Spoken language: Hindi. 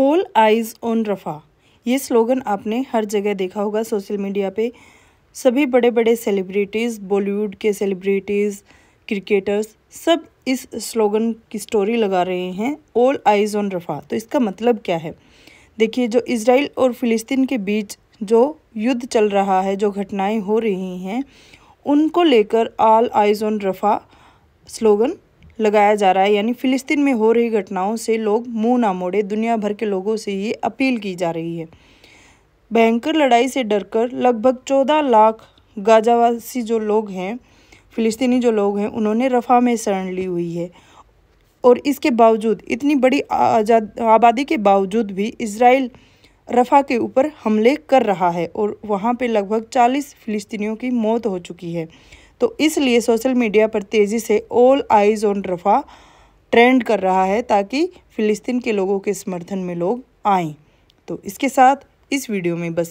ऑल आइज़ ऑन रफ़ा ये स्लोगन आपने हर जगह देखा होगा सोशल मीडिया पे सभी बड़े बड़े सेलिब्रिटीज़ बॉलीवुड के सेलिब्रिटीज़ क्रिकेटर्स सब इस स्लोगन की स्टोरी लगा रहे हैं ऑल आइज़ ऑन रफ़ा तो इसका मतलब क्या है देखिए जो इसराइल और फिलिस्तीन के बीच जो युद्ध चल रहा है जो घटनाएं हो रही हैं उनको लेकर all eyes on Rafah slogan लगाया जा रहा है यानी फिलिस्तीन में हो रही घटनाओं से लोग मुंह ना मोड़े दुनिया भर के लोगों से ये अपील की जा रही है भयंकर लड़ाई से डरकर लगभग चौदह लाख गाजावासी जो लोग हैं फिलिस्तीनी जो लोग हैं उन्होंने रफ़ा में शरण ली हुई है और इसके बावजूद इतनी बड़ी आजाद आबादी के बावजूद भी इसराइल रफ़ा के ऊपर हमले कर रहा है और वहाँ पे लगभग 40 फ़िलिस्तीनियों की मौत हो चुकी है तो इसलिए सोशल मीडिया पर तेज़ी से all eyes on Rafah trend कर रहा है ताकि फ़िलिस्तीन के लोगों के समर्थन में लोग आएँ तो इसके साथ इस वीडियो में बस